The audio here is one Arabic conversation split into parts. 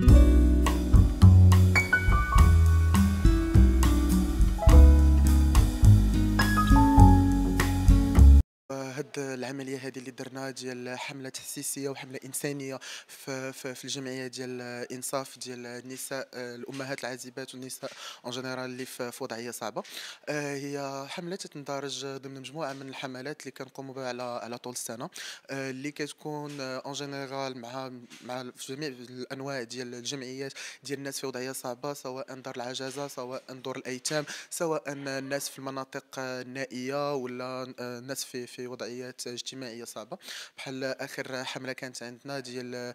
Thank you. هاد العمليه هذه اللي درنا ديال حمله تحسيسيه وحمله انسانيه في, في, في الجمعيه ديال انصاف ديال النساء الامهات العازبات والنساء اون جينيرال اللي في وضعيه صعبه آه، هي حمله تندرج ضمن مجموعه من الحملات اللي كنقوموا بها على على طول السنه آه، اللي كتكون اون جينيرال مع مع جميع الانواع ديال الجمعيات ديال الناس في وضعيه صعبه سواء دار العجزه سواء دور الايتام سواء الناس في المناطق النائيه ولا آه، الناس في في وضعيه وضعيات اجتماعيه صعبه بحال اخر حمله كانت عندنا ديال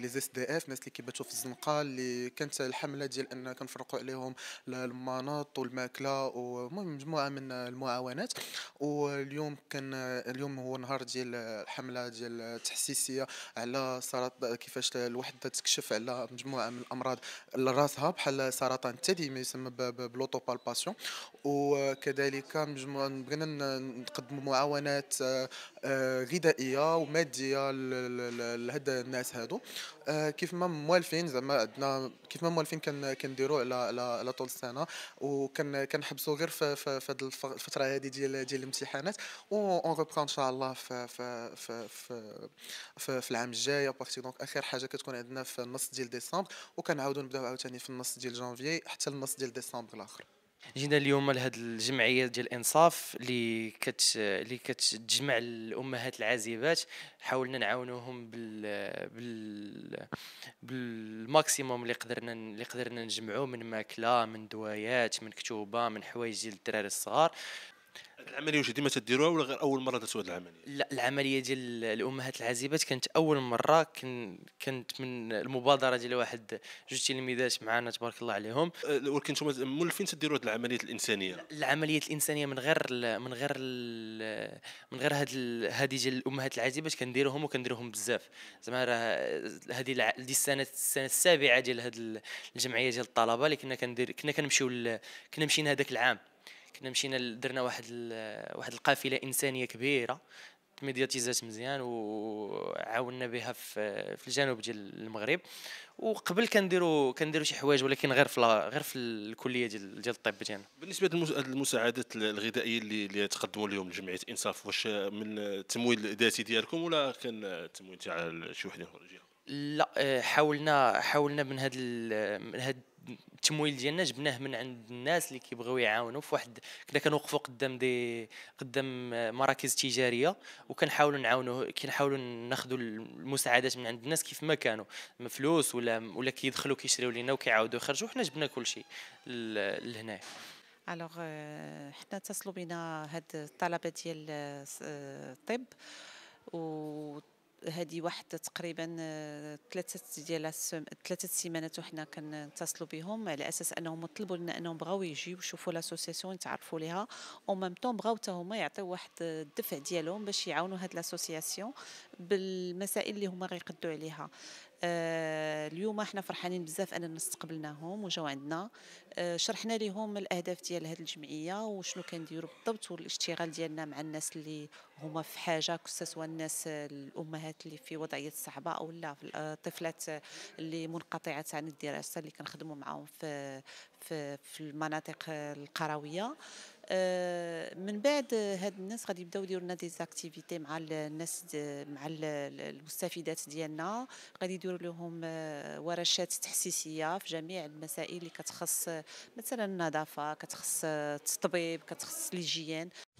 لي زيس دي اف الناس اللي كيباتوا في الزنقه اللي كانت الحمله ديال ان كنفرقوا عليهم المناط والماكله ومهم مجموعه من المعاونات واليوم كان اليوم هو نهار ديال الحمله ديال التحسيسيه على سرط كيفاش الوحده تكشف على مجموعه من الامراض لراسها بحال سرطان الثدي ما يسمى بلوتوبالباسيون وكذلك مجموعه بغينا نقدموا معاونه معاناه آه، غذائيه وماديه لهذا الناس هادو آه، كيف ما موالفين زعما عندنا كيف ما موالفين كنديروا على على طول السنه وكنحبسوا غير في في هذه الفتره هذه ديال ديال الامتحانات اون ريبرا ان شاء الله في في في في, في, في العام الجاي بارتي دونك اخر حاجه كتكون عندنا في النص ديال ديسمبر وكنعاودوا نبداو عاوتاني في النص ديال جانفي حتى النص ديال ديسمبر الاخر جينا اليوم لهاد الجمعيه ديال الانصاف اللي كت اللي كتجمع الامهات العازبات حاولنا نعاونوهم بال بال بالماكسيموم اللي قدرنا اللي قدرنا نجمعوه من ماكله من دوايات من كتوبه من حوايج ديال الدراري الصغار هذه العمليه واش ديما تديروها ولا غير اول مره درتوا هذه العمليه لا العمليه ديال الامهات العازبات كانت اول مره كن كانت من المبادره ديال واحد جوج تلميذات معنا تبارك الله عليهم أه، ولكن انتم مولفين تديروا هذه العمليه الانسانيه العمليه الانسانيه من غير من غير من غير هاد هذه ديال الامهات العازبات كنديروهم وكنديروهم بزاف زعما راه هذه دي السنه السنه السابعه ديال هذه الجمعيه ديال الطلبه اللي كنا كندير كنا كنمشيو كنا مشينا هذاك العام كنا مشينا درنا واحد واحد القافله انسانيه كبيره ميدياتيزات مزيان وعاوننا بها في الجنوب ديال المغرب وقبل كنديروا كنديروا شي حوايج ولكن غير في غير في الكليه ديال ديال الطب ديالنا بالنسبه للمساعدات الغذائيه اللي اللي تقدموا اليوم لجمعيه انصاف واش من التمويل الذاتي ديالكم ولا كان التمويل تاع شي واحد لا آه، حاولنا حاولنا من هذا من هذا التمويل ديالنا جبناه من عند الناس اللي كيبغيو يعاونوا في واحد كنا كنوقفوا قدام دي قدام مراكز تجاريه وكنحاولوا نعاونوا كنحاولوا ناخذوا المساعدات من عند الناس كيف ما كانوا فلوس ولا ولا كيدخلوا كيشريوا لنا وكيعاودوا يخرجوا حنا جبنا كل شيء لهنا الوغ euh, حنا اتصلوا بنا هاد الطلبه ديال الطب آه، آه، و هذه واحد تقريبا آه، ثلاثه ديال ثلاثه سيمانات وحنا كنتصلوا بهم على اساس انهم طلبوا لنا انهم بغاو يجيو يشوفوا لاسوسياسيون يتعرفوا ليها او ميم طون بغاو حتى هما يعطيو واحد الدفع ديالهم باش يعاونوا هاد لاسوسياسيون بالمسائل اللي هما غيقدوا عليها آه، اليوم احنا فرحانين بزاف اننا استقبلناهم وجاو عندنا آه، شرحنا لهم الاهداف ديال هذه الجمعيه وشنو كنديروا بالضبط والاشتغال ديالنا مع الناس اللي هما في حاجه سواء الناس الامهات اللي في وضعيه صعبه او لا الطفلات اللي منقطعات عن الدراسه اللي كنخدموا معاهم في في في المناطق القرويه من بعد هاد الناس غادي يبداو يديروا لنا دي زاكتيفيتي مع الناس مع المستفيدات ديالنا غادي يديروا لهم آه، ورشات تحسيسيه في جميع المسائل اللي كتخص آه، مثلا النظافه كتخص آه، التطبيب كتخص الهجين